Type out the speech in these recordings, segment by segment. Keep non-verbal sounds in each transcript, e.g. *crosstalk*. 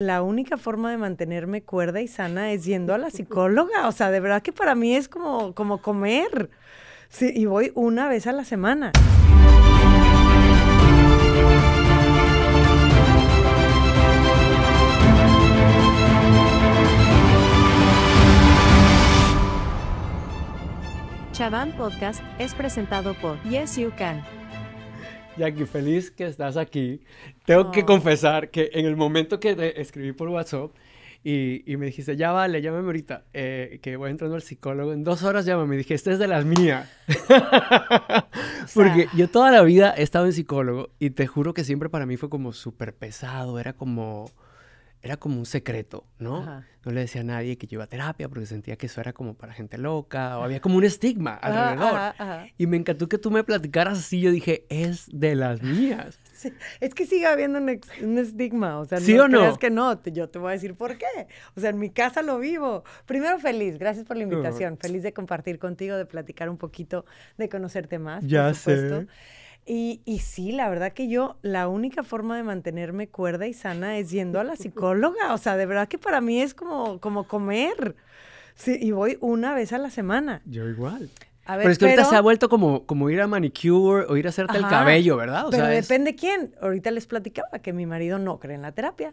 la única forma de mantenerme cuerda y sana es yendo a la psicóloga. O sea, de verdad que para mí es como, como comer. y voy una vez a la semana. Chaván Podcast es presentado por Yes You Can. Jackie, feliz que estás aquí. Tengo que confesar que en el momento que te escribí por WhatsApp y, me dijiste, ya vale, llámame ahorita, eh, que voy entrando al psicólogo, en dos horas llámame. Me dije, esta es de las mías. *laughs* Porque yo toda la vida he estado en psicólogo y te juro que siempre para mí fue como súper pesado, era como era como un secreto, ¿no? No le decía a nadie que yo iba a terapia porque sentía que eso era como para gente loca o había como un estigma ah, alrededor. y me encantó que tú me platicaras así, yo dije, es de las mías. *laughs* Es que sigue habiendo un, estigma, o sea, no o creas que no, yo te voy a decir por qué. O sea, en mi casa lo vivo. Primero, feliz, gracias por la invitación, feliz de compartir contigo, de platicar un poquito, de conocerte más, ya por Sé. Y, sí, la verdad que yo, la única forma de mantenerme cuerda y sana es yendo a la *laughs* psicóloga. O sea, de verdad que para mí es como, como comer. y voy una vez a la semana. Yo igual. pero es que ahorita se ha vuelto como, como ir a manicure o ir a hacerte el cabello, ¿verdad? O pero sea, depende quién. Ahorita les platicaba que mi marido no cree en la terapia.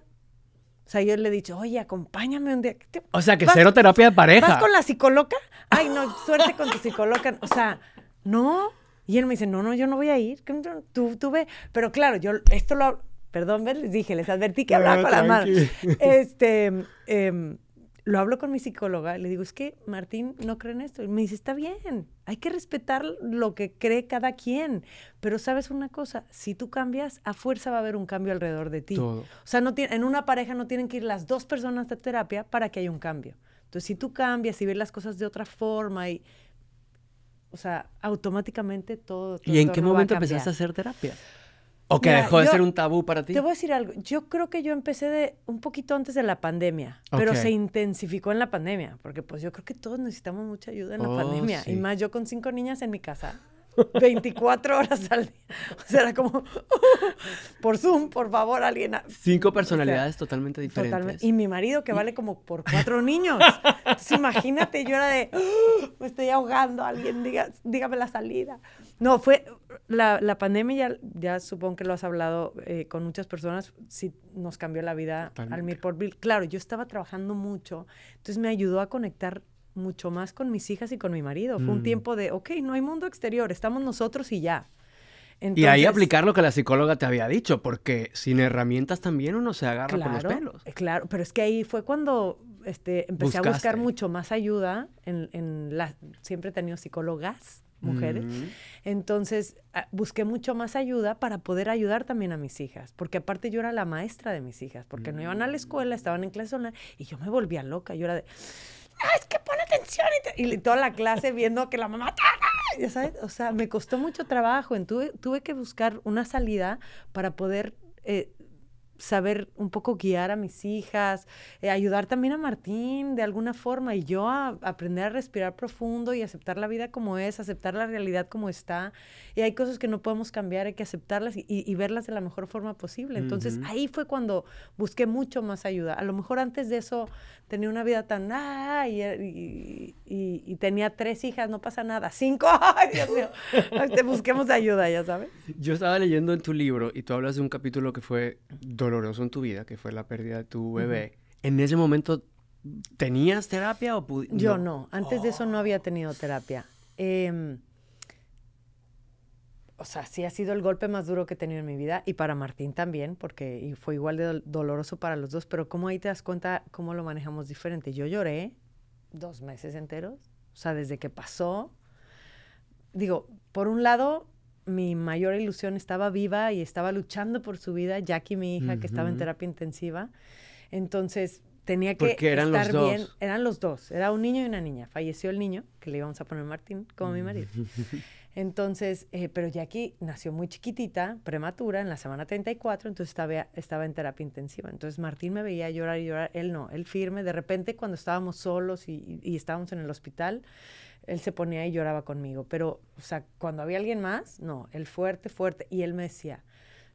O sea, yo le he dicho, oye, acompáñame un día. O sea, que cero terapia de pareja. ¿Vas con la psicóloga? Ay, no, *laughs* suerte con tu psicóloga. O sea, no. Y él me dice, no, no, yo no voy a ir. Tú, tú Pero claro, yo esto lo... Perdón, les dije, les advertí que hablaba con la madre. *laughs* Este, em, lo hablo con mi psicóloga. Le digo, es que Martín no cree en esto. Y me dice, está bien. Hay que respetar lo que cree cada quien. Pero sabes una cosa, si tú cambias, a fuerza va a haber un cambio alrededor de ti. O sea, no tiene, en una pareja no tienen que ir las dos personas a terapia para que haya un cambio. Entonces, si tú cambias y ves las cosas de otra forma y o sea, automáticamente todo. todo ¿Y en qué momento empezaste a hacer terapia? ¿O que dejó de ser un tabú para ti? Te voy a decir algo. Yo creo que yo empecé de un poquito antes de la pandemia, pero se intensificó en la pandemia, porque pues yo creo que todos necesitamos mucha ayuda en la oh, pandemia. Y más yo con cinco niñas en mi casa. 24 horas al día. O sea, era como, *laughs* por Zoom, por favor, alguien. Cinco personalidades totalmente diferentes. Y mi marido que vale como por cuatro niños. Entonces, imagínate, yo era de, *gasps* me estoy ahogando, alguien, diga, dígame la salida. No, fue, la, pandemia, ya, ya, supongo que lo has hablado eh, con muchas personas, sí nos cambió la vida al mil por Claro, yo estaba trabajando mucho, entonces me ayudó a conectar mucho más con mis hijas y con mi marido. Fue un mm. tiempo de, ok, no hay mundo exterior, estamos nosotros y ya. y ahí aplicar lo que la psicóloga te había dicho, porque sin herramientas también uno se agarra con los pelos. Eh, claro, pero es que ahí fue cuando este, empecé a buscar mucho más ayuda. En, siempre he tenido psicólogas mujeres. Mm. Entonces ah, busqué mucho más ayuda para poder ayudar también a mis hijas, porque aparte yo era la maestra de mis hijas, porque no iban a la mm. escuela, estaban en clase online y yo me volvía loca. Yo era de Ah, es que pone atención. Y, toda la clase viendo que la mamá... Ya sabes, o sea, me costó mucho trabajo. Tuve, tuve que buscar una salida para poder eh, saber un poco guiar a mis hijas, eh, ayudar también a Martín de alguna forma y yo a, aprender a respirar profundo y aceptar la vida como es, aceptar la realidad como está. Y hay cosas que no podemos cambiar, hay que aceptarlas y, y verlas de la mejor forma posible. Entonces ahí fue cuando busqué mucho más ayuda. A lo mejor antes de eso tenía una vida tan, ah, y, y, tenía tres hijas, no pasa nada, cinco, *laughs* ay Dios mío, te este, busquemos ayuda, ya sabes. Yo estaba leyendo en tu libro y tú hablas de un capítulo que fue doloroso en tu vida, que fue la pérdida de tu bebé, en ese momento tenías terapia o Yo no, antes de eso no había tenido terapia. Em, o sea, sí ha sido el golpe más duro que he tenido en mi vida y para Martín también, porque fue igual de doloroso para los dos, pero como ahí te das cuenta cómo lo manejamos diferente. Yo lloré dos meses enteros, o sea, desde que pasó. Digo, por un lado, mi mayor ilusión estaba viva y estaba luchando por su vida, Jackie, mi hija, que estaba en terapia intensiva. Entonces tenía que eran estar los dos. bien. Eran los dos. Era un niño y una niña. Falleció el niño, que le íbamos a poner Martín, como mi marido. Entonces, eh, pero Jackie nació muy chiquitita, prematura, en la semana 34, entonces estaba, estaba en terapia intensiva. Entonces Martín me veía llorar y llorar, él no, él firme. De repente cuando estábamos solos y estábamos en el hospital, él se ponía y lloraba conmigo. Pero, o sea, cuando había alguien más, no, el fuerte, fuerte. Y él me decía,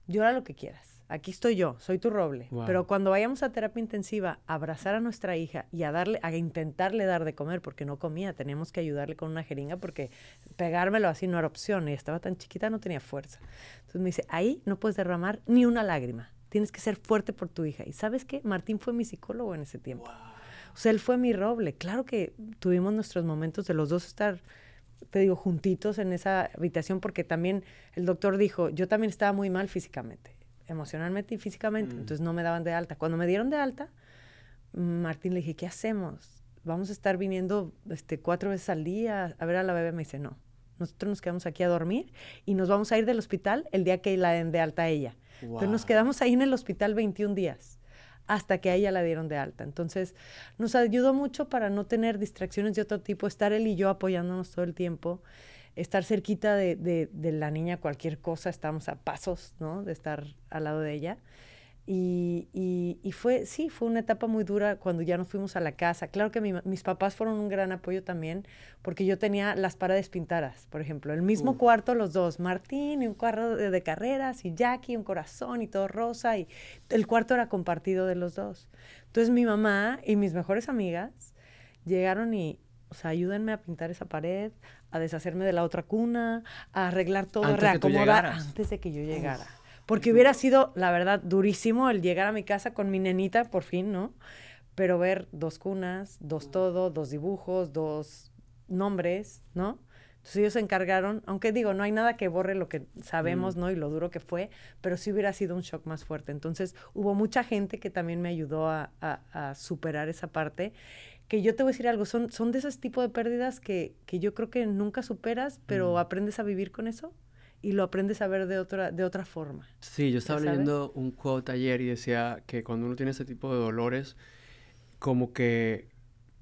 llora lo que quieras. Aquí estoy yo, soy tu roble. Pero cuando vayamos a terapia intensiva, abrazar a nuestra hija y a darle, a intentarle dar de comer, porque no comía, teníamos que ayudarle con una jeringa porque pegármelo así no era opción. Y estaba tan chiquita, no tenía fuerza. Entonces me dice, ahí no puedes derramar ni una lágrima. Tienes que ser fuerte por tu hija. Y sabes qué, Martín fue mi psicólogo en ese tiempo. Wow. O sea, él fue mi roble. Claro que tuvimos nuestros momentos de los dos estar, te digo, juntitos en esa habitación, porque también el doctor dijo, yo también estaba muy mal físicamente, emocionalmente y físicamente, mm. entonces no me daban de alta. Cuando me dieron de alta, Martín le dije, ¿qué hacemos? Vamos a estar viniendo este, cuatro veces al día a ver a la bebé. Me dice, no, nosotros nos quedamos aquí a dormir y nos vamos a ir del hospital el día que la den de alta a ella. Entonces nos quedamos ahí en el hospital 21 días hasta que a ella la dieron de alta. Entonces, nos ayudó mucho para no tener distracciones de otro tipo, estar él y yo apoyándonos todo el tiempo, estar cerquita de, la niña, cualquier cosa, estamos a pasos, ¿no? De estar al lado de ella. Y, y, fue, sí, fue una etapa muy dura cuando ya nos fuimos a la casa. Claro que mis papás fueron un gran apoyo también, porque yo tenía las paredes pintadas, por ejemplo. El mismo cuarto los dos, Martín y un cuarto de, carreras, y Jackie, un corazón y todo rosa, y el cuarto era compartido de los dos. Entonces mi mamá y mis mejores amigas llegaron y, o sea, ayúdenme a pintar esa pared, a deshacerme de la otra cuna, a arreglar todo, a reacomodar antes de que yo llegara. Porque hubiera sido, la verdad, durísimo el llegar a mi casa con mi nenita, por fin, ¿no? Pero ver dos cunas, dos todo, dos dibujos, dos nombres, ¿no? Entonces ellos se encargaron, aunque digo, no hay nada que borre lo que sabemos, mm. ¿no? Y lo duro que fue, pero sí hubiera sido un shock más fuerte. Entonces hubo mucha gente que también me ayudó a, superar esa parte. Que yo te voy a decir algo, son, son de esos tipos de pérdidas que, yo creo que nunca superas, pero mm. aprendes a vivir con eso y lo aprendes a ver de otra, de otra forma. Sí, yo estaba leyendo un quote ayer y decía que cuando uno tiene ese tipo de dolores, como que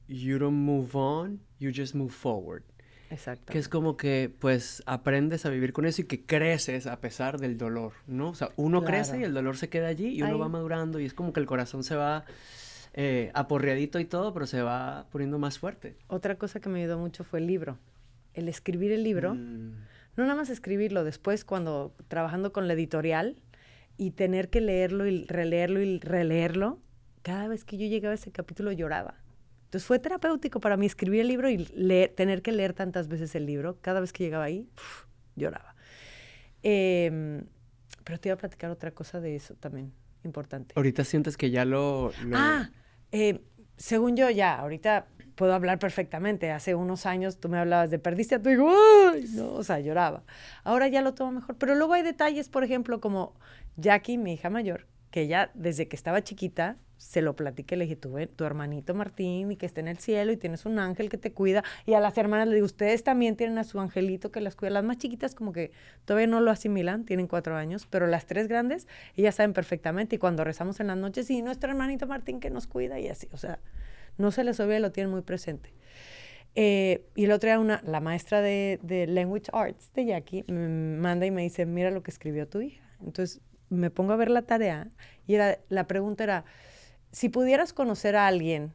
you don't move on, you just move forward. Exacto. Que es como que, pues, aprendes a vivir con eso y que creces a pesar del dolor, ¿no? O sea, uno crece y el dolor se queda allí y uno va madurando y es como que el corazón se va eh, aporreadito y todo, pero se va poniendo más fuerte. Otra cosa que me ayudó mucho fue el libro. El escribir el libro. Mm no nada más escribirlo, después cuando trabajando con la editorial y tener que leerlo y releerlo y releerlo, cada vez que yo llegaba a ese capítulo lloraba. Entonces fue terapéutico para mí escribir el libro y tener que leer tantas veces el libro. Cada vez que llegaba ahí, lloraba. Em, pero te iba a platicar otra cosa de eso también, importante. Ahorita sientes que ya lo... Ah, eh, según yo ya, ahorita puedo hablar perfectamente. Hace unos años tú me hablabas de perdiste a tu hijo, ¡ay! No, o sea, lloraba. Ahora ya lo tomo mejor. Pero luego hay detalles, por ejemplo, como Jackie, mi hija mayor, que ella desde que estaba chiquita se lo platiqué, le dije, tu, tu hermanito Martín y que esté en el cielo y tienes un ángel que te cuida. Y a las hermanas le digo, ustedes también tienen a su angelito que las cuida. Las más chiquitas como que todavía no lo asimilan, tienen cuatro años, pero las tres grandes, ellas saben perfectamente. Y cuando rezamos en las noches, y nuestro hermanito Martín que nos cuida y así, o sea, no se les olvida, lo tienen muy presente. Eh, y el otro día una, la maestra de, de Language Arts de Jackie, me mm, manda y me dice, mira lo que escribió tu hija. Entonces me pongo a ver la tarea y era, la pregunta era, si pudieras conocer a alguien,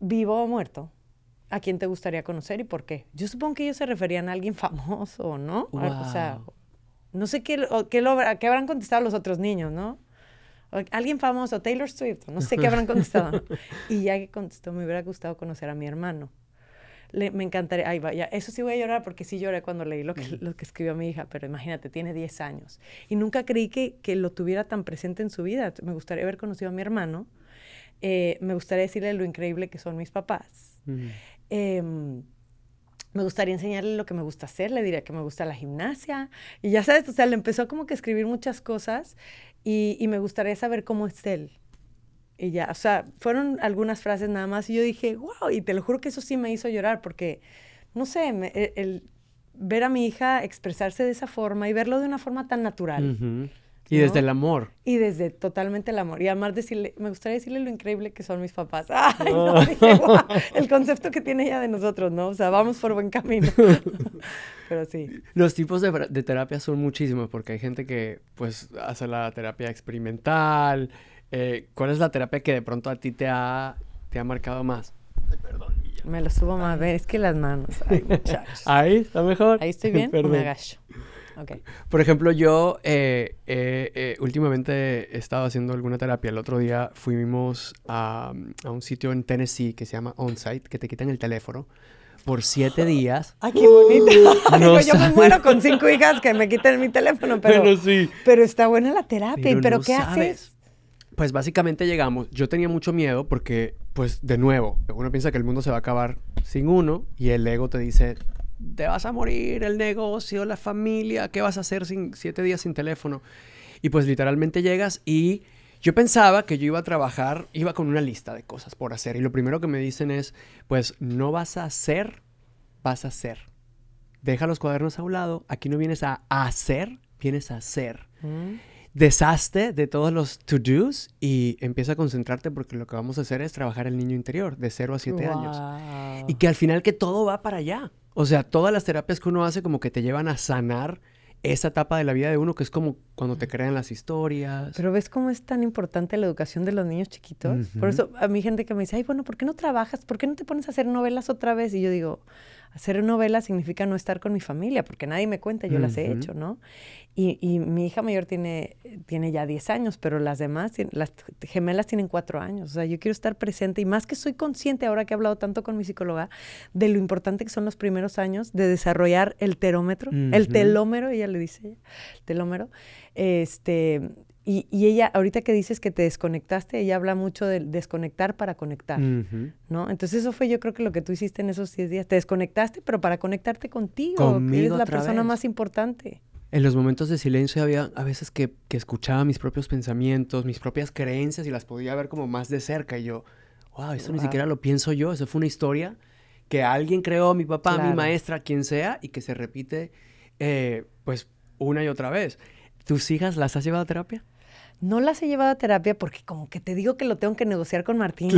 vivo o muerto, ¿a quién te gustaría conocer y por qué? Yo supongo que ellos se referían a alguien *laughs* famoso, ¿no? O sea, no sé qué, lo, qué habrán contestado los otros niños, ¿no? alguien famoso, Taylor Swift, no sé qué habrán *laughs* contestado. y ya que contestó, me hubiera gustado conocer a mi hermano. me encantaría, ahí vaya, eso sí voy a llorar porque sí lloré cuando leí lo que, lo que escribió mi hija, pero imagínate, tiene 10 años. Y nunca creí que, lo tuviera tan presente en su vida. Me gustaría haber conocido a mi hermano, eh, me gustaría decirle lo increíble que son mis papás. Em, me gustaría enseñarle lo que me gusta hacer, le diría que me gusta la gimnasia. Y ya sabes, o sea, le empezó como que a escribir muchas cosas y, me gustaría saber cómo es él. Y ya, o sea, fueron algunas frases nada más y yo dije, wow, y te lo juro que eso sí me hizo llorar porque, no sé, e, el, ver a mi hija expresarse de esa forma y verlo de una forma tan natural. Y desde el amor. Y desde totalmente el amor. Y además decirle, me gustaría decirle lo increíble que son mis papás. *laughs* el concepto que tiene ella de nosotros, ¿no? O sea, vamos por buen camino. *laughs* Pero sí. Los tipos de, terapia son muchísimos porque hay gente que pues hace la terapia experimental. Eh, ¿Cuál es la terapia que de pronto a ti te ha, te ha marcado más? Ay, perdón. Me lo subo más, a es que las manos. *laughs* Ahí está mejor. Ahí estoy bien, me agacho. Por ejemplo, yo eh, eh, eh, últimamente he estado haciendo alguna terapia. El otro día fuimos a, un sitio en Tennessee que se llama Onsite, que te quitan el teléfono por siete *laughs* días. ¡Ay, qué bonito! Uh, *laughs* no pues yo me muero con cinco hijas que me quiten mi teléfono, *laughs* pero, sí. pero está buena la terapia. ¿Pero, qué sabes? haces? Pues básicamente llegamos. Yo tenía mucho miedo porque, pues, de nuevo, uno piensa que el mundo se va a acabar sin uno y el ego te dice, te vas a morir, el negocio, la familia, ¿qué vas a hacer sin siete días sin teléfono? Y pues literalmente llegas y yo pensaba que yo iba a trabajar, iba con una lista de cosas por hacer y lo primero que me dicen es, pues no vas a hacer, vas a hacer. Deja los cuadernos a un lado, aquí no vienes a hacer, vienes a hacer. Mm deshazte de todos los to-dos y empieza a concentrarte porque lo que vamos a hacer es trabajar el niño interior de 0 a 7 años. Y que al final que todo va para allá. O sea, todas las terapias que uno hace como que te llevan a sanar esa etapa de la vida de uno que es como cuando te crean las historias. Pero ves cómo es tan importante la educación de los niños chiquitos. Por eso a mi gente que me dice, ay, bueno, ¿por qué no trabajas? ¿Por qué no te pones a hacer novelas otra vez? Y yo digo, hacer novela significa no estar con mi familia, porque nadie me cuenta, yo las he hecho, ¿no? Y, mi hija mayor tiene, tiene ya 10 años, pero las demás, las gemelas tienen 4 años. O sea, yo quiero estar presente y más que soy consciente, ahora que he hablado tanto con mi psicóloga, de lo importante que son los primeros años de desarrollar el terómetro, el telómero, ella le dice, el telómero, este, y, ella, ahorita que dices que te desconectaste, ella habla mucho de desconectar para conectar, ¿no? Entonces eso fue yo creo que lo que tú hiciste en esos 10 días. Te desconectaste, pero para conectarte contigo, Conmigo que eres la persona más importante. En los momentos de silencio había a veces que, escuchaba mis propios pensamientos, mis propias creencias y las podía ver como más de cerca. Y yo, wow, eso ni siquiera lo pienso yo. Eso fue una historia que alguien creó, mi papá, mi maestra, quien sea, y que se repite, eh, pues, una y otra vez. ¿Tus hijas las has llevado a terapia? no las he llevado a terapia porque como que te digo que lo tengo que negociar con Martín,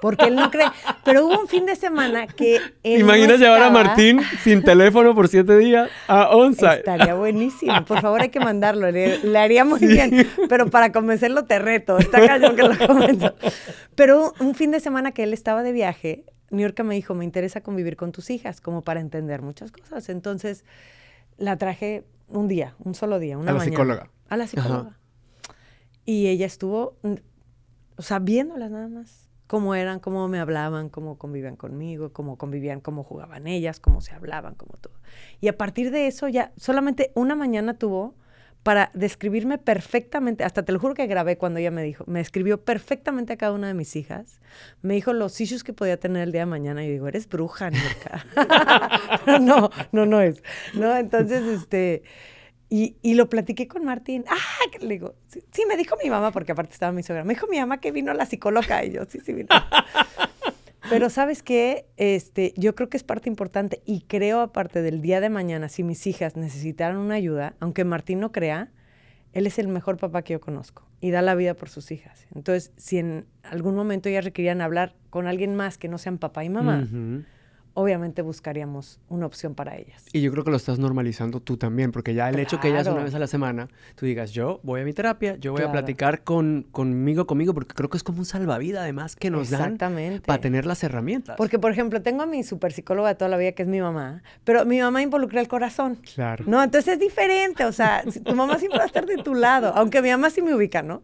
porque él no cree. Pero hubo un fin de semana que... Él llevar a Martín sin teléfono por siete días a Onza. Estaría buenísimo. Por favor, hay que mandarlo. Le, haría muy bien. Pero para convencerlo te reto. Está cañón que lo convenzo. Pero un fin de semana que él estaba de viaje, New York me dijo, me interesa convivir con tus hijas, como para entender muchas cosas. Entonces la traje un día, un solo día, una a A la psicóloga. A la psicóloga. Y ella estuvo, o sea, viéndolas nada más, cómo eran, cómo me hablaban, cómo convivían conmigo, cómo convivían, cómo jugaban ellas, cómo se hablaban, como todo. Y a partir de eso ya solamente una mañana tuvo para describirme perfectamente, hasta te lo juro que grabé cuando ella me dijo, me escribió perfectamente a cada una de mis hijas, me dijo los issues que podía tener el día de mañana, y yo digo, eres bruja, nunca, *laughs* no, no, no es. No, entonces, este, y, lo platiqué con Martín. ¡Ah! Le digo, sí, me dijo mi mamá, porque aparte estaba mi suegra. Me dijo mi mamá que vino la psicóloga. Y yo, sí, sí vino. *laughs* Pero sabes qué, este, yo creo que es parte importante y creo aparte del día de mañana, si mis hijas necesitaran una ayuda, aunque Martín no crea, él es el mejor papá que yo conozco y da la vida por sus hijas. Entonces, si en algún momento ellas requerían hablar con alguien más que no sean papá y mamá, obviamente buscaríamos una opción para ellas. Y yo creo que lo estás normalizando tú también, porque ya el hecho que ellas una vez a la semana, tú digas, yo voy a mi terapia, yo voy a platicar con, conmigo, conmigo, porque creo que es como un salvavidas además que nos dan para tener las herramientas. Porque, por ejemplo, tengo a mi super psicóloga toda la vida, que es mi mamá, pero mi mamá involucra el corazón. Claro. No, entonces es diferente, o sea, tu mamá siempre va a estar de tu lado, aunque mi mamá sí me ubica, ¿no?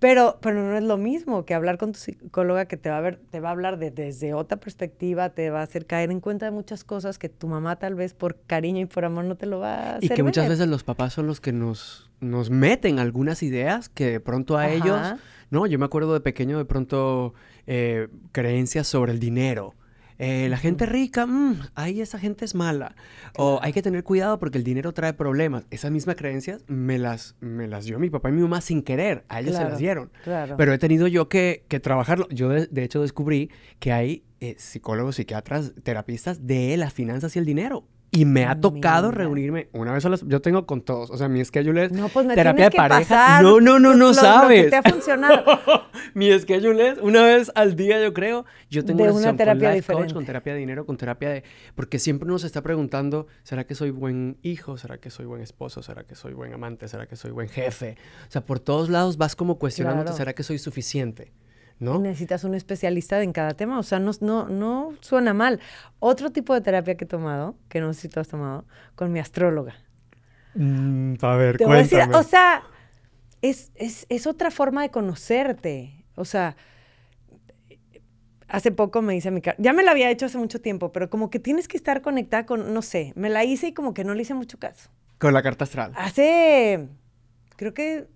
Pero, pero no es lo mismo que hablar con tu psicóloga que te va a ver, te va a hablar de, desde otra perspectiva, te va a hacer caer en cuenta de muchas cosas que tu mamá tal vez por cariño y por amor no te lo va a hacer. Y que muchas veces los papás son los que nos, meten algunas ideas que de pronto a ellos, no, yo me acuerdo de pequeño de pronto eh, creencias sobre el dinero. Eh, la gente rica, mm, ahí esa gente es mala, o hay que tener cuidado porque el dinero trae problemas. Esas mismas creencias me las, me las dio mi papá y mi mamá sin querer, a ellos se las dieron. Pero he tenido yo que, trabajarlo. Yo de, hecho descubrí que hay eh, psicólogos, psiquiatras, terapistas de las finanzas y el dinero. Y me ha tocado reunirme una vez a las... Yo tengo con todos. O sea, mi schedule es no, pues terapia de pareja. no, no, no, no sabes. Lo te ha funcionado. *laughs* mi schedule es una vez al día, yo creo. Yo tengo una, terapia con con terapia de dinero, con terapia de... Porque siempre uno se está preguntando, ¿será que soy buen hijo? ¿Será que soy buen esposo? ¿Será que soy buen amante? ¿Será que soy buen jefe? O sea, por todos lados vas como cuestionándote, ¿será que soy suficiente? ¿no? Necesitas un especialista en cada tema, o sea, no, no, no suena mal. Otro tipo de terapia que he tomado, que no sé si tú has tomado, con mi astróloga. Mm, a ver, Te voy o sea, es, es otra forma de conocerte, o sea hace poco me hice mi Ya me la había hecho hace mucho tiempo, pero como que tienes que estar conectada con, no sé, me la hice y como que no le hice mucho caso. Con la carta astral. Hace, creo que,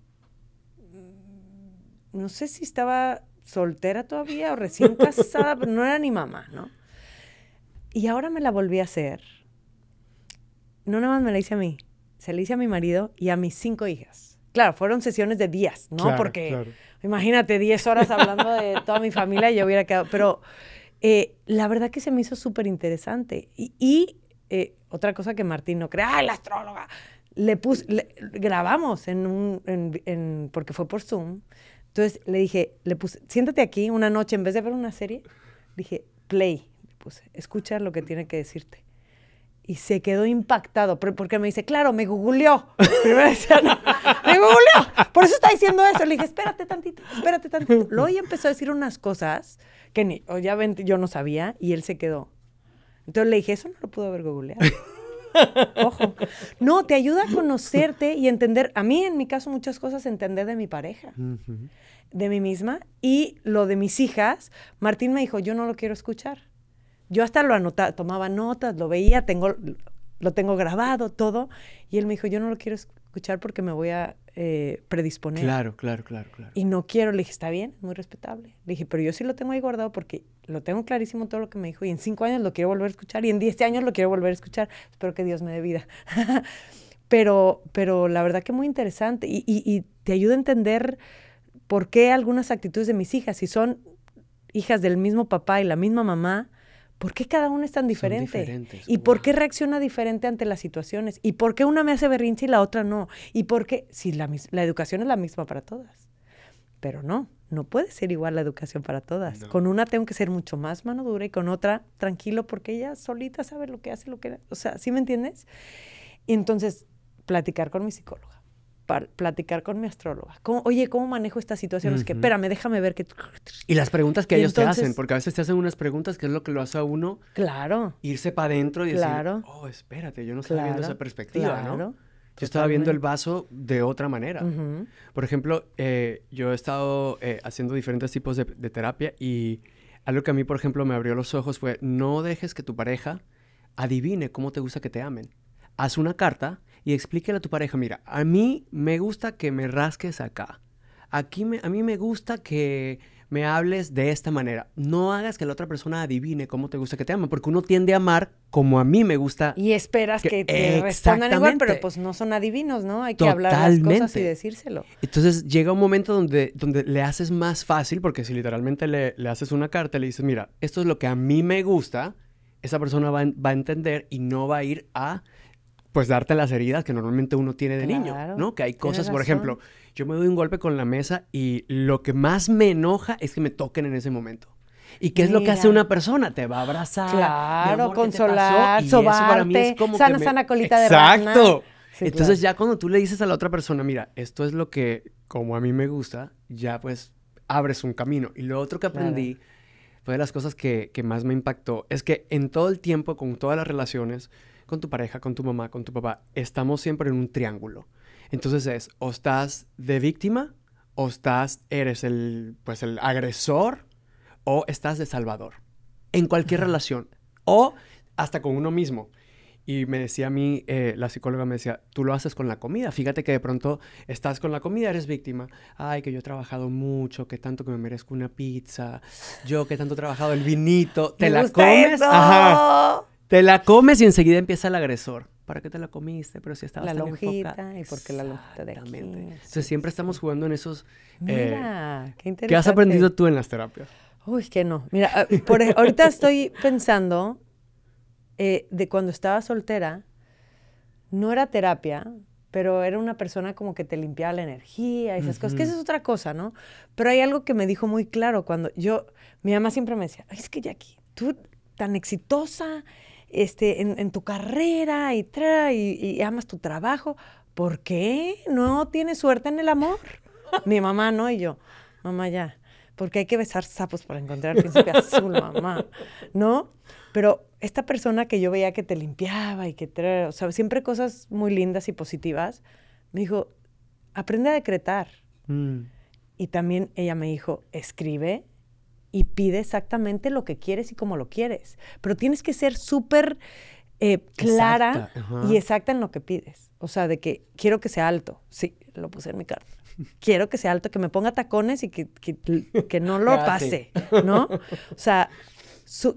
mm, no sé si estaba soltera todavía o recién *laughs* casada, no era ni mamá, ¿no? Y ahora me la volví a hacer. No nada más me la hice a mí, se la hice a mi marido y a mis cinco hijas. Claro, fueron sesiones de días, ¿no? Porque imagínate 10 horas hablando de *laughs* toda mi familia y yo hubiera quedado. Pero eh, la verdad que se me hizo súper interesante. Y, eh, otra cosa que Martín no cree, ¡ay, la astróloga! Le grabamos en un, porque fue por Zoom, entonces le dije, le puse, siéntate aquí una noche, en vez de ver una serie, dije, play, le puse, escucha lo que tiene que decirte. Y se quedó impactado, porque me dice, claro, me googleó. Primero decía, no, me googleó. Por eso está diciendo eso. Le dije, espérate tantito, espérate tantito. Luego ya empezó a decir unas cosas que ni, ya yo no sabía, y él se quedó. Entonces le dije, eso no lo pudo haber googleado. Ojo. No, te ayuda a conocerte y entender, a mí en mi caso muchas cosas entender de mi pareja, de mí misma y lo de mis hijas. Martín me dijo, yo no lo quiero escuchar. Yo hasta lo anotaba, tomaba notas, lo veía, tengo, lo tengo grabado, todo. Y él me dijo, yo no lo quiero escuchar escuchar porque me voy a eh, predisponer. Claro, claro, claro, claro. Y no quiero, le dije, está bien, muy respetable. Le dije, pero yo sí lo tengo ahí guardado porque lo tengo clarísimo todo lo que me dijo y en cinco años lo quiero volver a escuchar y en diez años lo quiero volver a escuchar. Espero que Dios me dé vida. *laughs* pero, pero la verdad que muy interesante y, y te ayuda a entender por qué algunas actitudes de mis hijas, si son hijas del mismo papá y la misma mamá, ¿Por qué cada uno es tan diferente? ¿Y por qué reacciona diferente ante las situaciones? ¿Y por qué una me hace berrinche y la otra no? ¿Y por qué? Si la, educación es la misma para todas. Pero no, no puede ser igual la educación para todas. Con una tengo que ser mucho más mano dura y con otra tranquilo porque ella solita sabe lo que hace, lo que... O sea, ¿sí me entiendes? entonces, platicar con mi psicóloga platicar con mi astróloga. oye, ¿cómo manejo esta situación? Es Que, espérame, déjame ver que... Y las preguntas que ellos te hacen, porque a veces te hacen unas preguntas que es lo que lo hace a uno... Claro. Irse para adentro y claro. decir, oh, espérate, yo no estaba viendo esa perspectiva, ¿no? Yo estaba viendo el vaso de otra manera. Por ejemplo, eh, yo he estado eh, haciendo diferentes tipos de, terapia y algo que a mí, por ejemplo, me abrió los ojos fue no dejes que tu pareja adivine cómo te gusta que te amen. Haz una carta y explíquele a tu pareja, mira, a mí me gusta que me rasques acá. Aquí me, a mí me gusta que me hables de esta manera. No hagas que la otra persona adivine cómo te gusta que te ama, porque uno tiende a amar como a mí me gusta. Y esperas que, te respondan igual, pero pues no son adivinos, ¿no? Hay que hablar las cosas y decírselo. Entonces llega un momento donde, donde le haces más fácil, porque si literalmente le, haces una carta, y le dices, mira, esto es lo que a mí me gusta, esa persona va a entender y no va a ir a pues darte las heridas que normalmente uno tiene de niño, ¿no? Que hay cosas, por ejemplo, yo me doy un golpe con la mesa y lo que más me enoja es que me toquen en ese momento. ¿Y qué es lo que hace una persona? Te va a abrazar. Claro, consolar, sobarte, es sana, sana colita Exacto. Exacto. Entonces ya cuando tú le dices a la otra persona, mira, esto es lo que como a mí me gusta, ya pues abres un camino. Y lo otro que aprendí fue de las cosas que, que, más me impactó, es que en todo el tiempo, con todas las relaciones, con tu pareja, con tu mamá, con tu papá, estamos siempre en un triángulo. Entonces es, o estás de víctima, o estás, eres el, pues el agresor, o estás de salvador. En cualquier relación. O hasta con uno mismo. Y me decía a mí, eh, la psicóloga me decía, tú lo haces con la comida. Fíjate que de pronto estás con la comida, eres víctima. Ay, que yo he trabajado mucho, que tanto que me merezco una pizza. Yo que tanto he trabajado el vinito. *laughs* ¿Te, la comes? Ajá. Te la comes y enseguida empieza el agresor. ¿Para qué te la comiste? Pero si estabas la tan lonjita, y y qué la lonjita de aquí. Entonces siempre estamos jugando en esos. Eh, Mira, qué interesante. ¿Qué has aprendido tú en las terapias? Uy, que no. Mira, ah, ahorita estoy pensando eh, de cuando estaba soltera. No era terapia, pero era una persona como que te limpiaba la energía y esas cosas, que esa es otra cosa, ¿no? Pero hay algo que me dijo muy claro cuando yo, mi mamá siempre me decía, Ay, es que Jackie, tú tan exitosa, este, en, tu carrera y, tra, y, amas tu trabajo. ¿Por qué no tienes suerte en el amor? *laughs* Mi mamá no y yo, mamá ya, porque hay que besar sapos para encontrar el príncipe azul, mamá, ¿no? Pero esta persona que yo veía que te limpiaba y que o sea, siempre cosas muy lindas y positivas, me dijo, aprende a decretar. Mm. Y también ella me dijo, escribe y pide exactamente lo que quieres y como lo quieres. Pero tienes que ser súper eh, clara y exacta en lo que pides. O sea, de que quiero que sea alto. Sí, lo puse en mi carta. *laughs* Quiero que sea alto, que me ponga tacones y que, que, no lo *laughs* ah, pase, ¿no? O sea,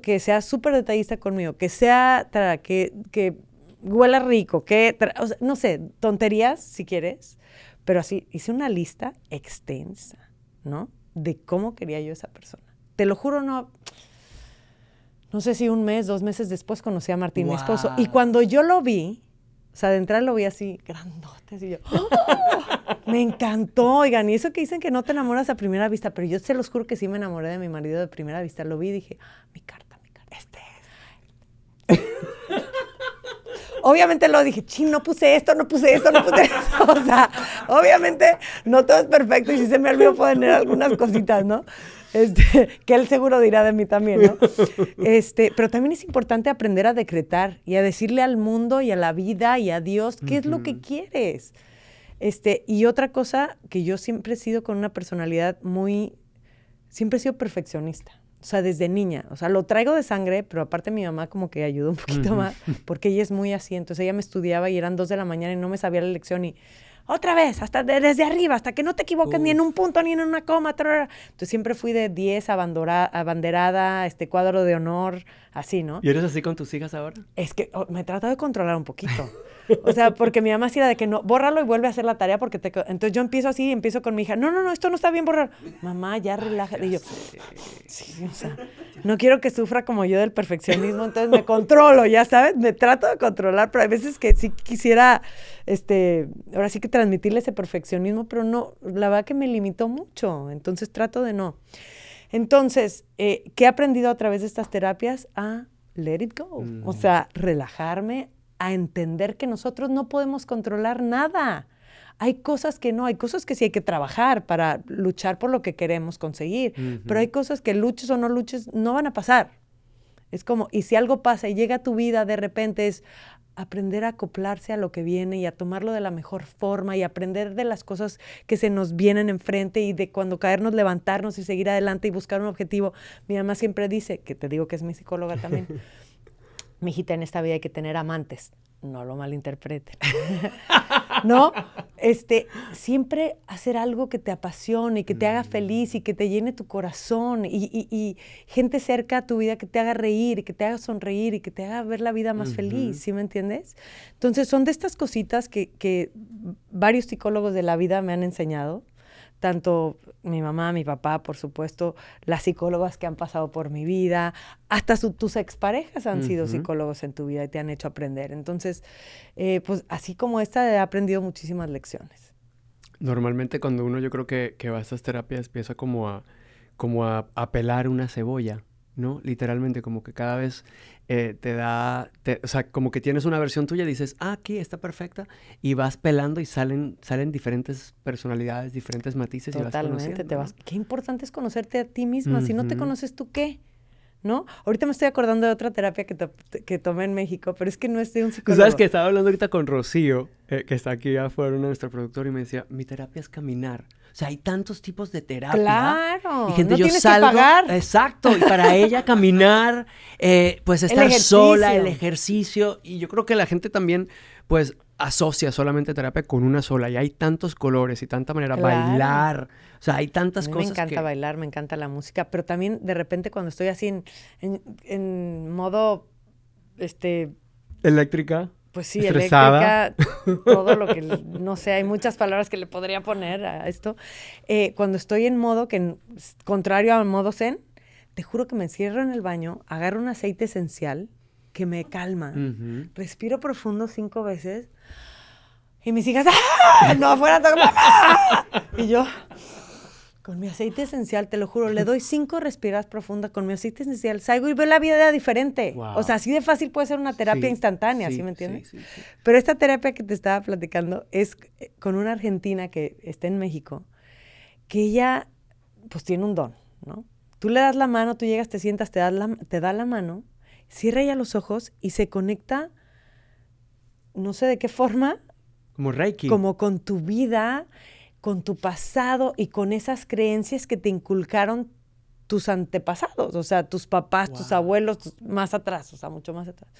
que sea súper detallista conmigo, que sea, que, que huela rico, que, no sé, tonterías si quieres, pero así, hice una lista extensa, ¿no? De cómo quería yo a esa persona te lo juro, no, no sé si un mes, dos meses después conocí a Martín, mi esposo. Y cuando yo lo vi, o sea, de entrada lo vi así, grandote, y yo. ¡Oh! me encantó, oigan. Y eso que dicen que no te enamoras a primera vista, pero yo se los juro que sí me enamoré de mi marido de primera vista. Lo vi y dije, ah, mi carta, mi carta. Este es. obviamente lo dije, ching, no puse esto, no puse esto, no puse esto. O sea, obviamente no todo es perfecto y si se me olvidó poner algunas cositas, ¿no? Este, *laughs* que él seguro dirá de mí también, ¿no? Este, pero también es importante aprender a decretar y a decirle al mundo y a la vida y a Dios qué es lo que quieres. Este, y otra cosa que yo siempre he sido con una personalidad muy, siempre he sido perfeccionista. O sea, desde niña. O sea, lo traigo de sangre, pero aparte mi mamá como que ayudó un poquito más, porque ella es muy así. Entonces ella me estudiaba y eran dos de la mañana y no me sabía la lección y otra vez, hasta desde arriba, hasta que no te equivoques ni en un punto ni en una coma. siempre fui de 10, abanderada, este, cuadro de honor, así, ¿no? ¿Y eres así con tus hijas ahora? Es que oh, me he tratado de controlar un poquito. O sea, porque mi mamá sí era de que no, bórralo y vuelve a hacer la tarea porque te... Entonces yo empiezo así, empiezo con mi hija, no, no, no, esto no está bien borrar. Mamá, ya relaja. yo, sí, o sea, no quiero que sufra como yo del perfeccionismo, entonces me controlo, ya sabes, me trato de controlar, pero hay veces que sí quisiera, este, ahora sí que transmitirle ese perfeccionismo, pero no, la verdad que me limitó mucho, entonces trato de no. Entonces, eh, ¿qué he aprendido a través de estas terapias? A let it go, o mm. sea, relajarme, a entender que nosotros no podemos controlar nada. Hay cosas que no, hay cosas que sí hay que trabajar para luchar por lo que queremos conseguir, pero hay cosas que luches o no luches no van a pasar. Es como, y si algo pasa y llega a tu vida de repente es, aprender a acoplarse a lo que viene y a tomarlo de la mejor forma y aprender de las cosas que se nos vienen enfrente y de cuando caernos, levantarnos y seguir adelante y buscar un objetivo. Mi mamá siempre dice, que te digo que es mi psicóloga también, *laughs* mi hijita, en esta vida hay que tener amantes no lo malinterpreten, *laughs* ¿no? Este, siempre hacer algo que te apasione, y que te haga mm. feliz y que te llene tu corazón y, gente cerca a tu vida que te haga reír, que te haga sonreír y que te haga ver la vida más feliz, ¿sí me entiendes? Entonces son de estas cositas que varios psicólogos de la vida me han enseñado tanto mi mamá, mi papá, por supuesto, las psicólogas que han pasado por mi vida, hasta tus exparejas han sido psicólogos en tu vida y te han hecho aprender. Entonces, eh, pues así como esta, he aprendido muchísimas lecciones. Normalmente cuando uno yo creo que, va a estas terapias empieza como a, como a pelar una cebolla, ¿no? Literalmente como que cada vez eh, te da, o sea, como que tienes una versión tuya, dices, ah, aquí está perfecta, y vas pelando y salen, salen diferentes personalidades, diferentes matices. Totalmente, y vas te vas. Qué importante es conocerte a ti misma. Si no te conoces tú, ¿qué? ¿no? Ahorita me estoy acordando de otra terapia que, que tomé en México, pero es que no estoy de un pues, psicólogo. ¿Sabes que estaba hablando ahorita con Rocío, eh, que está aquí afuera, de nuestro productor, y me decía, mi terapia es caminar. O sea, hay tantos tipos de terapia. Claro. Y gente, yo salgo, Exacto. Y para ella caminar, eh, pues *laughs* estar sola, el ejercicio. Y yo creo que la gente también, pues, asocia solamente terapia con una sola. Y hay tantos colores y tanta manera. Bailar. O sea, hay tantas a mí Me encanta bailar, me encanta la música, pero también de repente cuando estoy así en, modo. Este, ¿Eléctrica? Pues sí, eléctrica, todo lo que, *laughs* no sé, hay muchas palabras que le podría poner a esto. Eh, cuando estoy en modo que, contrario al modo zen, te juro que me encierro en el baño, agarro un aceite esencial que me calma, respiro profundo cinco veces y mis hijas, ¡ah! *laughs* no, afuera, ¡ah! Y yo, con mi aceite esencial, te lo juro, le doy cinco respiradas profundas con mi aceite esencial, salgo y veo la vida de diferente. O sea, así de fácil puede ser una terapia instantánea, sí, me entiendes? Pero esta terapia que te estaba platicando es eh, con una argentina que está en México, que ella pues tiene un don, ¿no? Tú le das la mano, tú llegas, te sientas, te, te da la mano, cierra ella los ojos y se conecta, no sé de qué forma. Como Reiki. Como con tu vida con tu pasado y con esas creencias que te inculcaron tus antepasados, o sea, tus papás, tus abuelos, más atrás, o sea, mucho más atrás.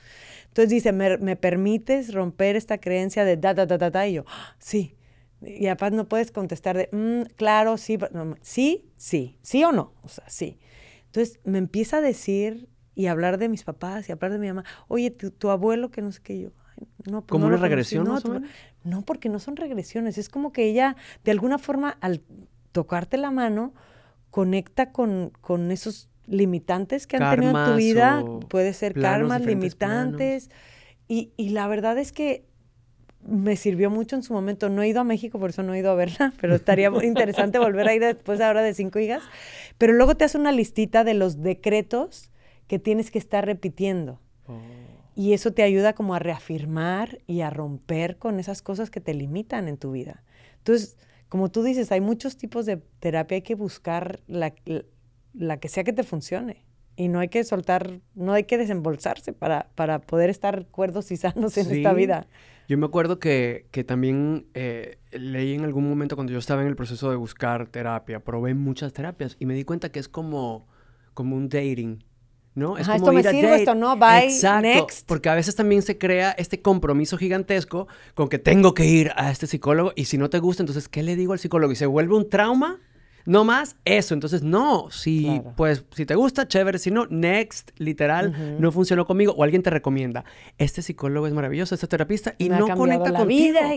Entonces dice, ¿me, permites romper esta creencia de da, da, da, da, da? Y yo, ah, sí. Y aparte no puedes contestar de, mm, claro, sí, sí, sí, sí o no, o sea, sí. Entonces me empieza a decir y hablar de mis papás y hablar de mi mamá, oye, tu, abuelo que no sé qué, yo, no, puedo. ¿Como no una regresión? No, no, porque no son regresiones. Es como que ella, de alguna forma, al tocarte la mano, conecta con, con esos limitantes que han tenido en tu vida. Puede ser karmas, limitantes. Y, la verdad es que me sirvió mucho en su momento. No he ido a México, por eso no he ido a verla, *laughs* pero estaría muy interesante volver a ir después ahora de cinco higas. Pero luego te hace una listita de los decretos que tienes que estar repitiendo. Oh. Y eso te ayuda como a reafirmar y a romper con esas cosas que te limitan en tu vida. Entonces, como tú dices, hay muchos tipos de terapia, hay que buscar la, que sea que te funcione. Y no hay que soltar, no hay que desembolsarse para, para poder estar cuerdos y sanos en esta vida. Yo me acuerdo que, también eh, leí en algún momento cuando yo estaba en el proceso de buscar terapia, probé muchas terapias y me di cuenta que es como, como un dating. ¿no? Ajá, esto me sirve, esto no, bye, Exacto, Porque a veces también se crea este compromiso gigantesco con que tengo que ir a este psicólogo y si no te gusta, entonces, ¿qué le digo al psicólogo? ¿Y se vuelve un trauma? No más eso, entonces no, si pues si te gusta, chévere, si no, next, literal, no funcionó conmigo o alguien te recomienda, este psicólogo es maravilloso, este terapista y no conecta con vida.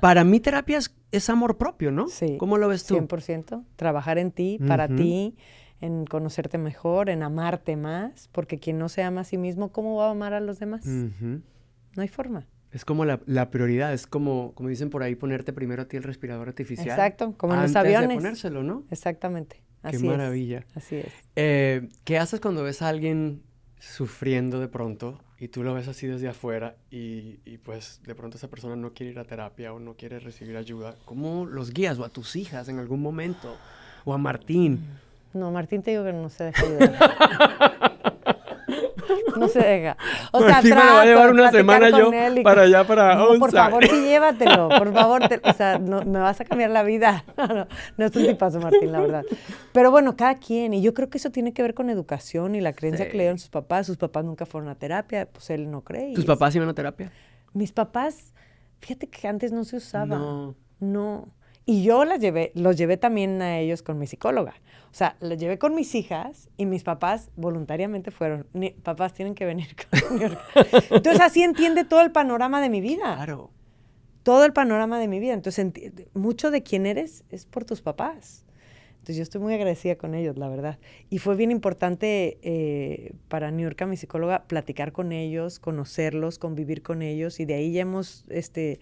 Para mí terapia es, amor propio, ¿no? Sí. ¿Cómo lo ves tú? 100%, trabajar en ti, para ti, en conocerte mejor, en amarte más, porque quien no se ama a sí mismo, ¿cómo va a amar a los demás? No hay forma. Es como la, prioridad, es como, como dicen por ahí, ponerte primero a ti el respirador artificial. Exacto, como en los aviones. De ponérselo, ¿no? Exactamente. Así Qué maravilla. Así es. Eh, ¿Qué haces cuando ves a alguien sufriendo de pronto y tú lo ves así desde afuera y, y, pues de pronto esa persona no quiere ir a terapia o no quiere recibir ayuda? ¿Cómo los guías o a tus hijas en algún momento o a Martín? No, Martín te digo que no se deja ayudar. no se deja. O sea, trato, va a llevar una semana yo para allá para no, Por favor, sí, llévatelo, por favor, o sea, me vas a cambiar la vida. *laughs* No, no, no es un tipazo, Martín, la verdad. Pero bueno, cada quien, y yo creo que eso tiene que ver con educación y la creencia que le dieron sus papás. Sus papás nunca fueron a terapia, pues él no cree. ¿Tus papás iban a terapia? Mis papás, fíjate que antes no se usaba. No. No. Y yo las llevé, los llevé también a ellos con mi psicóloga. O sea, los llevé con mis hijas y mis papás voluntariamente fueron. papás tienen que venir *laughs* conmigo. Entonces así entiende todo el panorama de mi vida. Claro. Todo el panorama de mi vida. Entonces, mucho de quién eres es por tus papás. Entonces, yo estoy muy agradecida con ellos, la verdad. Y fue bien importante eh, para Niurka, mi psicóloga, platicar con ellos, conocerlos, convivir con ellos. Y de ahí ya hemos, este,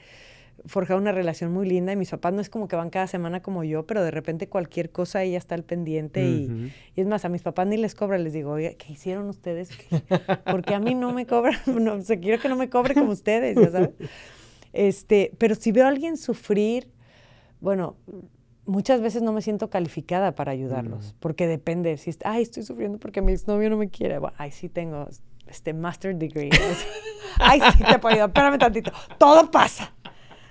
forjado una relación muy linda y mis papás no es como que van cada semana como yo, pero de repente cualquier cosa ella está al pendiente y, es más, a mis papás ni les cobra, les digo, oye, ¿qué hicieron ustedes? Porque a mí no me cobran, *laughs* no, o quiero que no me cobre como ustedes, ya sabes. Este, pero si veo a alguien sufrir, bueno, muchas veces no me siento calificada para ayudarlos, mm. porque depende, si, ay, estoy sufriendo porque mi exnovio no me quiere, bueno, ay, sí tengo este master degree. ay, *laughs* sí te puedo ayudar, espérame tantito, todo pasa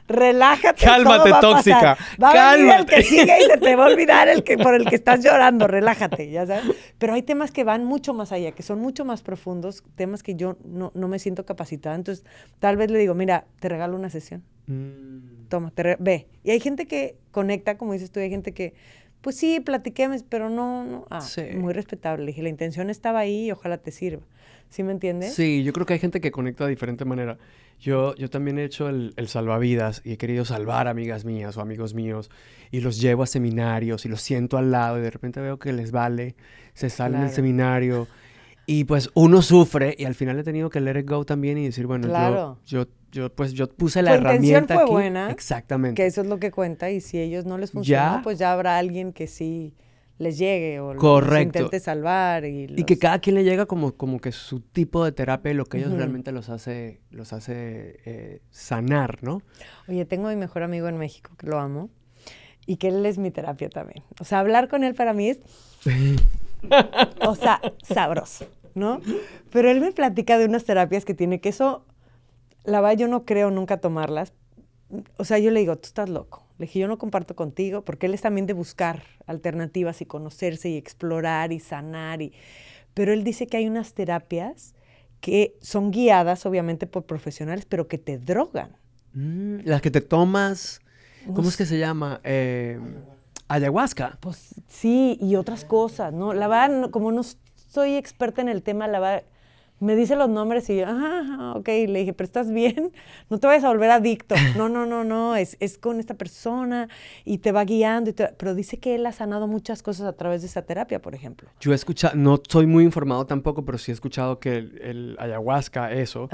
relájate. Cálmate, tóxica. Va Cálmate. A venir el que sigue y se te va a olvidar el que, por el que estás llorando, relájate, ya sabes. Pero hay temas que van mucho más allá, que son mucho más profundos, temas que yo no, me siento capacitada. Entonces, tal vez le digo, mira, te regalo una sesión. Mm. Toma, ve. Y hay gente que conecta, como dices tú, hay gente que, pues sí, platiquemos, pero no, no. Ah, muy respetable. dije, la intención estaba ahí y ojalá te sirva. ¿Sí me entiendes? Sí, yo creo que hay gente que conecta de diferente manera. Yo, yo también he hecho el, salvavidas y he querido salvar amigas mías o amigos míos y los llevo a seminarios y los siento al lado y de repente veo que les vale, se salen del seminario y pues uno sufre y al final he tenido que let it go también y decir, bueno, yo, yo pues yo puse la herramienta buena. Exactamente. Que eso es lo que cuenta y si ellos no les funciona, pues ya habrá alguien que sí les llegue o Correcto. intente salvar. Y, que cada quien le llega como, como que su tipo de terapia y lo que ellos realmente los hace, los hace eh, sanar, ¿no? Oye, tengo mi mejor amigo en México, que lo amo, y que él es mi terapia también. O sea, hablar con él para mí es... *laughs* o sea, sabroso, ¿no? Pero él me platica de unas terapias que tiene, que eso, la verdad yo no creo nunca tomarlas. O sea, yo le digo, tú estás loco. Le dije, yo no comparto contigo, porque él es también de buscar alternativas y conocerse y explorar y sanar. Y... Pero él dice que hay unas terapias que son guiadas, obviamente, por profesionales, pero que te drogan. Mm, las que te tomas, ¿cómo es que se llama? Eh, ayahuasca. Pues sí, y otras cosas, ¿no? La verdad, como no soy experta en el tema, la va me dice los nombres y yo, ah, ok, le dije, pero estás bien, *laughs* no te vayas a volver adicto. *laughs* No, no, no, no, es, es con esta persona y te va guiando, pero dice que él ha sanado muchas cosas a través de esa terapia, por ejemplo. Yo he escuchado, no soy muy informado tampoco, pero sí he escuchado que el, ayahuasca, eso,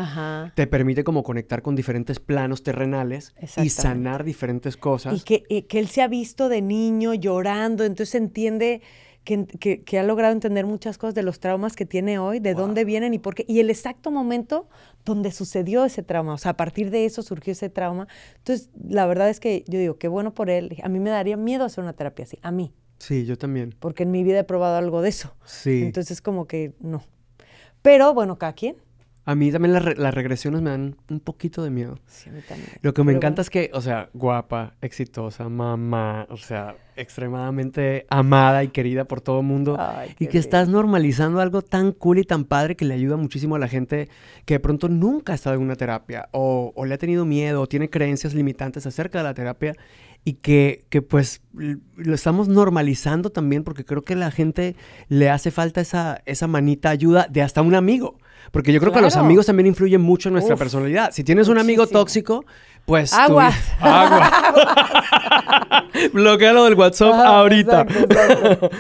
te permite como conectar con diferentes planos terrenales y sanar diferentes cosas. Y que, y que él se ha visto de niño llorando, entonces entiende que, ha logrado entender muchas cosas de los traumas que tiene hoy, de dónde vienen y por qué, y el exacto momento donde sucedió ese trauma, o sea, a partir de eso surgió ese trauma. Entonces, la verdad es que yo digo, qué bueno por él, a mí me daría miedo hacer una terapia así, a mí. Sí, yo también. Porque en mi vida he probado algo de eso. Sí. Entonces, como que no. Pero bueno, cada quién? A mí también las regresiones me dan un poquito de miedo. Sí, a mí también. Lo que me encanta es que, o sea, guapa, exitosa, mamá, o sea, extremadamente amada y querida por todo el mundo. y que estás normalizando algo tan cool y tan padre que le ayuda muchísimo a la gente que de pronto nunca ha estado en una terapia o, le ha tenido miedo o tiene creencias limitantes acerca de la terapia y que, pues lo estamos normalizando también porque creo que a la gente le hace falta esa, esa manita ayuda de hasta un amigo. Porque yo creo que los amigos también influyen mucho en nuestra personalidad. Si tienes un amigo tóxico, pues. Agua. *laughs* Bloquealo del WhatsApp ah, ahorita.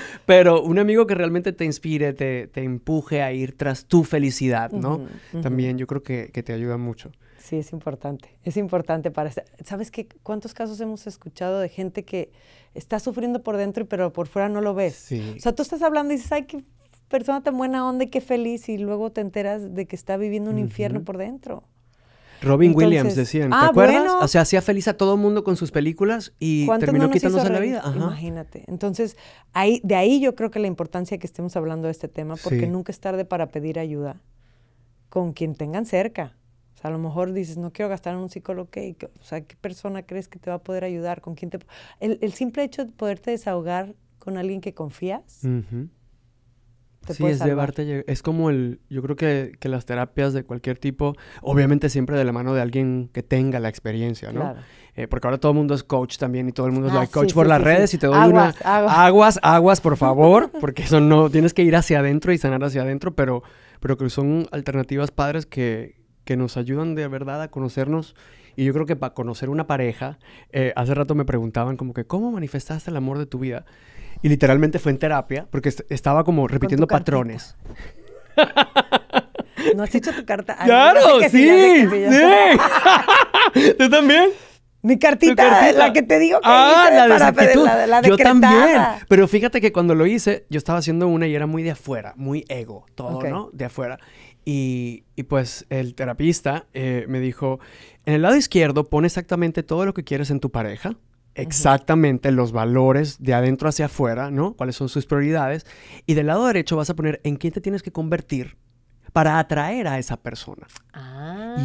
*laughs* Pero un amigo que realmente te inspire, te, empuje a ir tras tu felicidad, ¿no? También yo creo que, te ayuda mucho. Sí, es importante. Es importante para... ¿Sabes qué? ¿Cuántos casos hemos escuchado de gente que está sufriendo por dentro, pero por fuera no lo ves? Sí. O sea, tú estás hablando y dices, hay que persona tan buena onda y qué feliz y luego te enteras de que está viviendo un infierno por dentro. Robin Williams decían, ¿te ah, acuerdas? o sea, hacía feliz a todo mundo con sus películas y terminó quitándose la vida. Imagínate. Entonces, ahí, de ahí yo creo que la importancia que estemos hablando de este tema, porque nunca es tarde para pedir ayuda con quien tengan cerca. O sea, a lo mejor dices, no quiero gastar en un psicólogo, ¿qué? ¿qué persona crees que te va a poder ayudar? ¿Con quién te... El, el simple hecho de poderte desahogar con alguien que confías sí, es de llevarte, es como el, yo creo que, que, las terapias de cualquier tipo, obviamente siempre de la mano de alguien que tenga la experiencia, ¿no? Claro. Eh, porque ahora todo el mundo es coach también y todo el mundo es ah, like coach por las redes y te doy una... Aguas. aguas, aguas, por favor, *laughs* porque eso no, tienes que ir hacia adentro y sanar hacia adentro, pero, pero que son alternativas padres que, que nos ayudan de verdad a conocernos y yo creo que para conocer una pareja, eh, hace rato me preguntaban como que, ¿cómo manifestaste el amor de tu vida? Y literalmente fue en terapia, porque estaba como repitiendo patrones. *laughs* ¿No has hecho tu carta? ¡Claro! ¡Sí! sí, *laughs* ¿Tú también? Mi cartita, la que te digo que ah, hice la, de la, Yo también. Pero fíjate que cuando lo hice, yo estaba haciendo una y era muy de afuera, muy ego, todo, ¿no? De afuera. Y, y, pues el terapista eh, me dijo, en el lado izquierdo pone exactamente todo lo que quieres en tu pareja, exactamente los valores de adentro hacia afuera, ¿no? Cuáles son sus prioridades. Y del lado derecho vas a poner en quién te tienes que convertir para atraer a esa persona.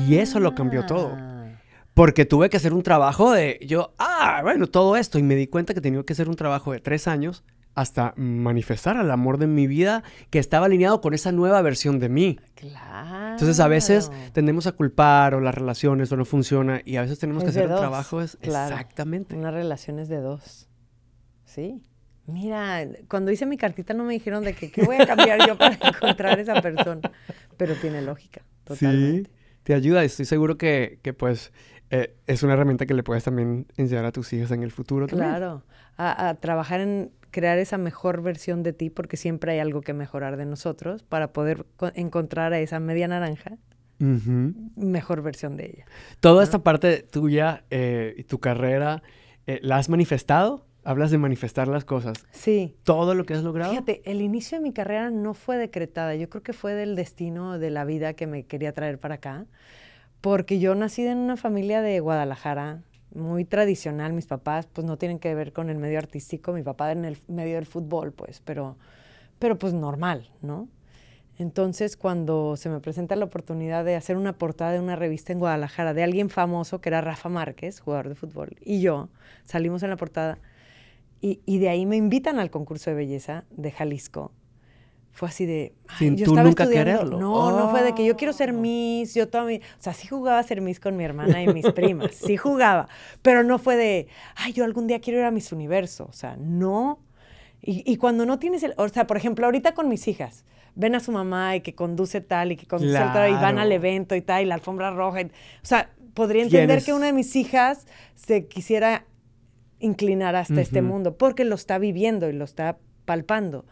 Y eso lo cambió todo. Ah. Porque tuve que hacer un trabajo de, yo, ah, bueno, todo esto. Y me di cuenta que tenía que hacer un trabajo de tres años hasta manifestar al amor de mi vida que estaba alineado con esa nueva versión de mí. Claro. Entonces a veces tendemos a culpar o las relaciones o no funciona y a veces tenemos que hacer trabajos trabajo exactamente. Una relación es de dos. Sí. Mira, cuando hice mi cartita no me dijeron de que qué voy a cambiar yo para *laughs* encontrar esa persona, pero tiene lógica, totalmente. Sí, te ayuda, estoy seguro que, que pues eh, es una herramienta que le puedes también enseñar a tus hijos en el futuro. Claro, a, trabajar en crear esa mejor versión de ti porque siempre hay algo que mejorar de nosotros para poder encontrar a esa media naranja. mejor versión de ella. Toda esta parte tuya eh, y tu carrera, eh, ¿la has manifestado? Hablas de manifestar las cosas. Sí. Todo lo que has logrado. Fíjate, el inicio de mi carrera no fue decretada. Yo creo que fue del destino de la vida que me quería traer para acá porque yo nací en una familia de Guadalajara, muy tradicional. Mis papás, pues no tienen que ver con el medio artístico. Mi papá en el medio del fútbol, pues, pero, pero pues normal, ¿no? Entonces, cuando se me presenta la oportunidad de hacer una portada de una revista en Guadalajara de alguien famoso, que era Rafa Márquez, jugador de fútbol, y yo salimos en la portada, y de ahí me invitan al concurso de belleza de Jalisco, fue así de... Sin yo estaba nunca No, no fue de que yo quiero ser oh. Miss, yo toda mi... O sea, sí jugaba a ser Miss con mi hermana y mis primas, sí jugaba, pero no fue de, ay, yo algún día quiero ir a Miss Universo, o sea, no. Y, cuando no tienes el... O sea, por ejemplo, ahorita con mis hijas, ven a su mamá y que conduce tal y que conduce tal y van al evento y tal y la alfombra roja. o sea, podría entender que una de mis hijas se quisiera inclinar hasta este mundo porque lo está viviendo y lo está palpando.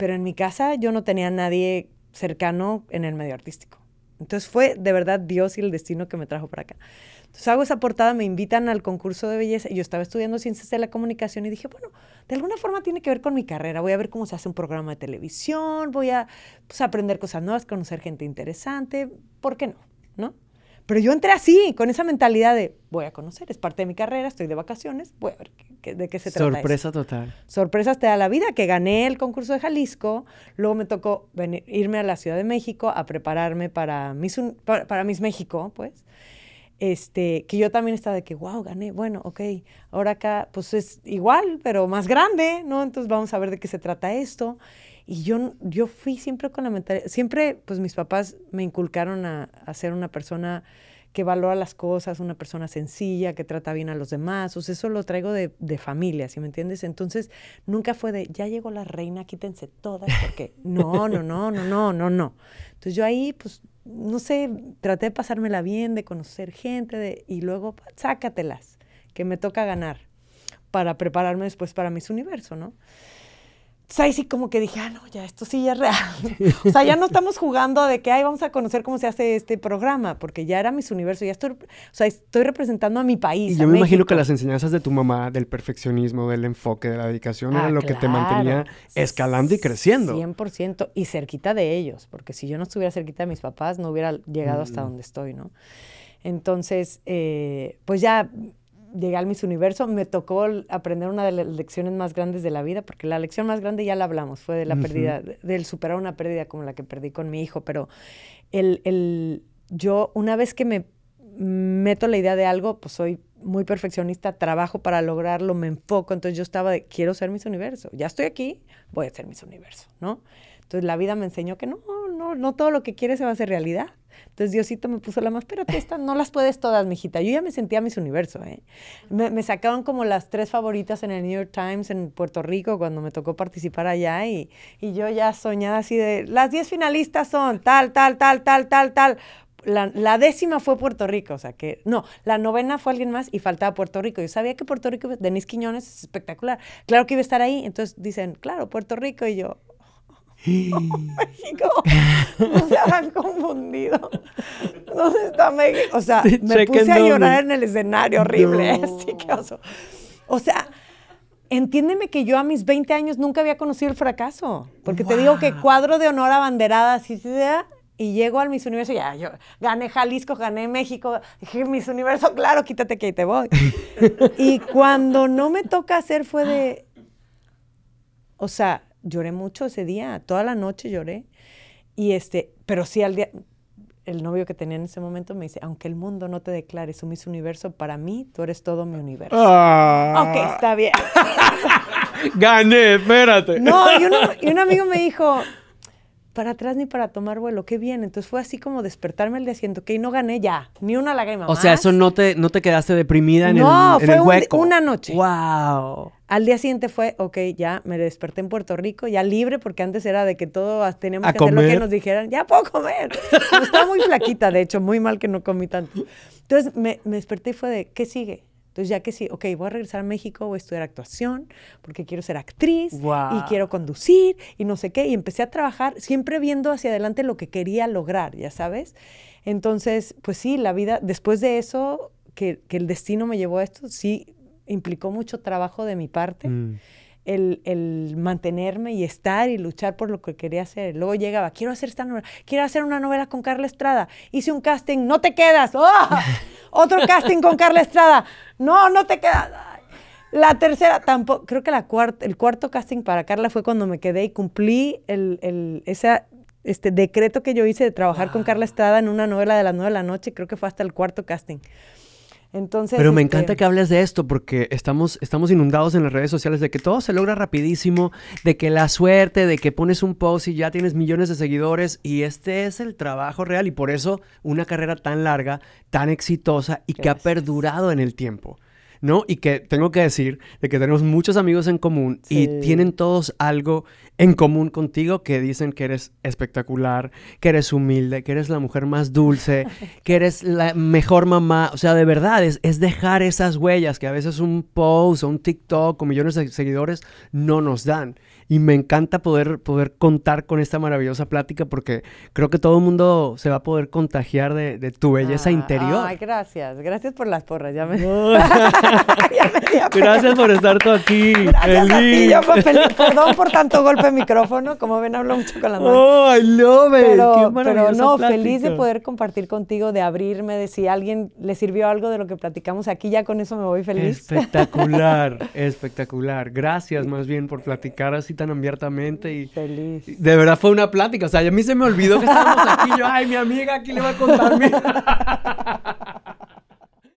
Pero en mi casa yo no tenía nadie cercano en el medio artístico. Entonces fue de verdad Dios y el destino que me trajo para acá. Entonces hago esa portada, me invitan al concurso de belleza. Y Yo estaba estudiando ciencias de la comunicación y dije, bueno, de alguna forma tiene que ver con mi carrera. Voy a ver cómo se hace un programa de televisión, voy a pues, aprender cosas nuevas, conocer gente interesante. ¿Por qué no? ¿No? Pero yo entré así, con esa mentalidad de voy a conocer, es parte de mi carrera, estoy de vacaciones, voy a ver de qué se trata. Sorpresa total. Sorpresas te da la vida, que gané el concurso de Jalisco, luego me tocó irme a la Ciudad de México a prepararme para Miss, para, México, pues. Este, que yo también estaba de que, wow, gané, bueno, ok, ahora acá, pues es igual, pero más grande, ¿no? Entonces vamos a ver de qué se trata esto. Y yo, yo fui siempre con la mentalidad, siempre pues mis papás me inculcaron a, ser una persona que valora las cosas, una persona sencilla, que trata bien a los demás, o eso lo traigo de, familia, si me entiendes? Entonces, nunca fue de, ya llegó la reina, quítense todas, porque *laughs* no, no, no, no, no, no, Entonces yo ahí, pues, no sé, traté de pasármela bien, de conocer gente, y luego, sácatelas, que me toca ganar, para prepararme después para mis universo, ¿no? sea, ahí sí como que dije, ah, no, ya esto sí ya es real. o sea, ya no estamos jugando de que, ay, vamos a conocer cómo se hace este programa, porque ya era mis universo, ya estoy, o sea, estoy representando a mi país. Y yo me imagino que las enseñanzas de tu mamá, del perfeccionismo, del enfoque, de la dedicación, eran ah, lo que te mantenía escalando y creciendo. 100% y cerquita de ellos, porque si yo no estuviera cerquita de mis papás, no hubiera llegado hasta mm. donde estoy, ¿no? Entonces, eh, pues ya llegué al Miss Universo, me tocó aprender una de las lecciones más grandes de la vida, porque la lección más grande ya la hablamos, fue de la pérdida, del superar una pérdida como la que perdí con mi hijo, pero el, el, yo una vez que me meto la idea de algo, pues soy muy perfeccionista, trabajo para lograrlo, me enfoco, entonces yo estaba de, quiero ser Miss Universo, ya estoy aquí, voy a ser Miss Universo, ¿no? Entonces la vida me enseñó que no, no, no todo lo que quieres se va a hacer realidad. Entonces Diosito me puso la más, espérate, esta no las puedes todas, mijita. Yo ya me sentía mis universo, ¿eh? Me, sacaban como las tres favoritas en el New York Times en Puerto Rico cuando me tocó participar allá y, y yo ya soñada así de, las diez finalistas son tal, tal, tal, tal, tal, tal. La, décima fue Puerto Rico, o sea que, no, la novena fue alguien más y faltaba Puerto Rico. Yo sabía que Puerto Rico, Denise Quiñones es espectacular, claro que iba a estar ahí. Entonces dicen, claro, Puerto Rico y yo, *laughs* oh, *gasps* México. *laughs* no se habrán confundido. está O sea, me puse a llorar en el escenario horrible. *laughs* O sea, entiéndeme que yo a mis 20 años nunca había conocido el fracaso. Porque te digo que cuadro de honor abanderada, así sea, y llego al mis Universo, ya, yo gané Jalisco, gané México, dije, mis Universo, claro, quítate que ahí te voy. *laughs* y cuando no me toca hacer fue de, o sea, lloré mucho ese día, toda la noche lloré. Y este, pero sí al día, el novio que tenía en ese momento me dice, aunque el mundo no te declare un misuniverso, Universo, para mí tú eres todo mi universo. Ah. Ok, está bien. *laughs* Gané, espérate. No, y, y un amigo me dijo, para atrás ni para tomar vuelo, qué bien. Entonces fue así como despertarme el día siguiente, que no gané ya, ni una lágrima O sea, eso no te, no te quedaste deprimida en el, No, fue una noche. Wow. Al día siguiente fue, ok, ya me desperté en Puerto Rico, ya libre, porque antes era de que todos ah, teníamos que hacer lo que nos dijeran, ya puedo comer. estaba muy flaquita, de hecho, muy mal que no comí tanto. Entonces me, me desperté y fue de, ¿qué sigue? Entonces ya que sí, ok, voy a regresar a México, voy a estudiar actuación porque quiero ser actriz y quiero conducir y no sé qué. Y empecé a trabajar siempre viendo hacia adelante lo que quería lograr, ya sabes. Entonces, pues sí, la vida, después de eso, que, el destino me llevó a esto, sí implicó mucho trabajo de mi parte. Mm el, mantenerme y estar y luchar por lo que quería hacer. Luego llegaba, quiero hacer esta novela, quiero hacer una novela con Carla Estrada. Hice un casting, no te quedas. ¡Oh! *laughs* Otro casting con Carla Estrada. No, no te quedas. La tercera, tampoco, creo que la cuarta, el cuarto casting para Carla fue cuando me quedé y cumplí el, ese este, decreto que yo hice de trabajar con Carla Estrada en una novela de las nueve de la noche. Creo que fue hasta el cuarto casting. Entonces, Pero me este, encanta que hables de esto porque estamos, estamos inundados en las redes sociales de que todo se logra rapidísimo, de que la suerte, de que pones un post y ya tienes millones de seguidores y este es el trabajo real y por eso una carrera tan larga, tan exitosa y que ha perdurado en el tiempo. ¿no? Y que tengo que decir de que tenemos muchos amigos en común y tienen todos algo en común contigo que dicen que eres espectacular, que eres humilde, que eres la mujer más dulce, *laughs* que eres la mejor mamá. O sea, de verdad, es, es dejar esas huellas que a veces un post o un TikTok con millones de seguidores no nos dan y me encanta poder, poder contar con esta maravillosa plática porque creo que todo el mundo se va a poder contagiar de, tu belleza ah, interior. Ay, gracias. Gracias por las porras. Ya me... *laughs* gracias por estar tú aquí. feliz Perdón por tanto golpe de micrófono. Como ven, hablo mucho con la mano. Oh, I love it. Pero, no, feliz de poder compartir contigo, de abrirme, de si a alguien le sirvió algo de lo que platicamos aquí, ya con eso me voy feliz. Espectacular, *laughs* espectacular. Gracias más bien por platicar así tan abiertamente y... Feliz. De verdad fue una plática, o sea, a mí se me olvidó que estábamos aquí, yo, ay, mi amiga, aquí le va a contar? *laughs* *laughs*